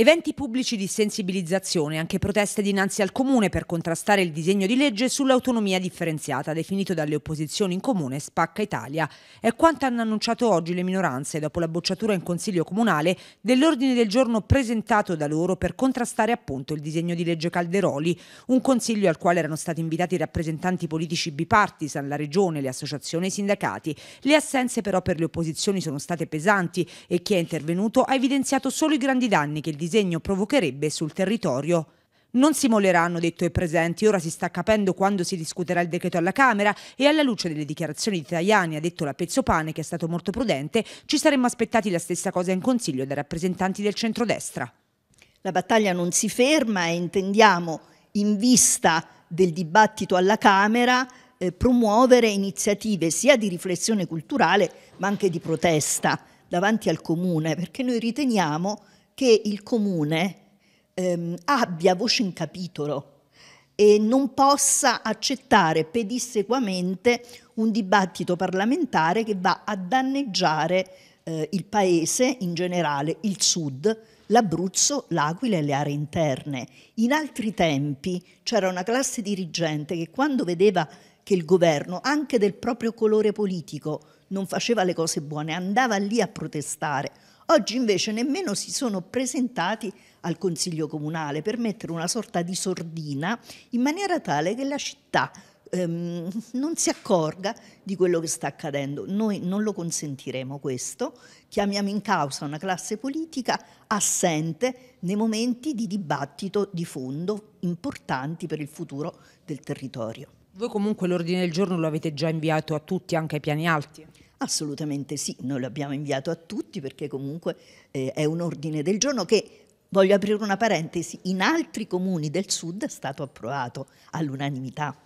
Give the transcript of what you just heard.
Eventi pubblici di sensibilizzazione, anche proteste dinanzi al Comune per contrastare il disegno di legge sull'autonomia differenziata, definito dalle opposizioni in Comune Spacca Italia. È quanto hanno annunciato oggi le minoranze dopo la bocciatura in Consiglio Comunale dell'ordine del giorno presentato da loro per contrastare appunto il disegno di legge Calderoli, un consiglio al quale erano stati invitati i rappresentanti politici bipartisan, la Regione, le associazioni e i sindacati. Le assenze però per le opposizioni sono state pesanti e chi è intervenuto ha evidenziato solo i grandi danni che il disegno disegno provocherebbe sul territorio. Non si molleranno, detto ai presenti, ora si sta capendo quando si discuterà il decreto alla Camera e alla luce delle dichiarazioni di Tajani, ha detto la Pezzopane, che è stato molto prudente, ci saremmo aspettati la stessa cosa in Consiglio dai rappresentanti del centrodestra. La battaglia non si ferma e intendiamo, in vista del dibattito alla Camera, eh, promuovere iniziative sia di riflessione culturale ma anche di protesta davanti al Comune, perché noi riteniamo che il comune ehm, abbia voce in capitolo e non possa accettare pedissequamente un dibattito parlamentare che va a danneggiare eh, il paese in generale, il sud, l'Abruzzo, l'Aquila e le aree interne. In altri tempi c'era una classe dirigente che quando vedeva che il governo, anche del proprio colore politico, non faceva le cose buone, andava lì a protestare. Oggi invece nemmeno si sono presentati al Consiglio Comunale per mettere una sorta di sordina in maniera tale che la città ehm, non si accorga di quello che sta accadendo. Noi non lo consentiremo questo, chiamiamo in causa una classe politica assente nei momenti di dibattito di fondo importanti per il futuro del territorio. Voi comunque l'ordine del giorno lo avete già inviato a tutti, anche ai piani alti? Assolutamente sì, noi l'abbiamo inviato a tutti perché comunque eh, è un ordine del giorno che, voglio aprire una parentesi, in altri comuni del sud è stato approvato all'unanimità.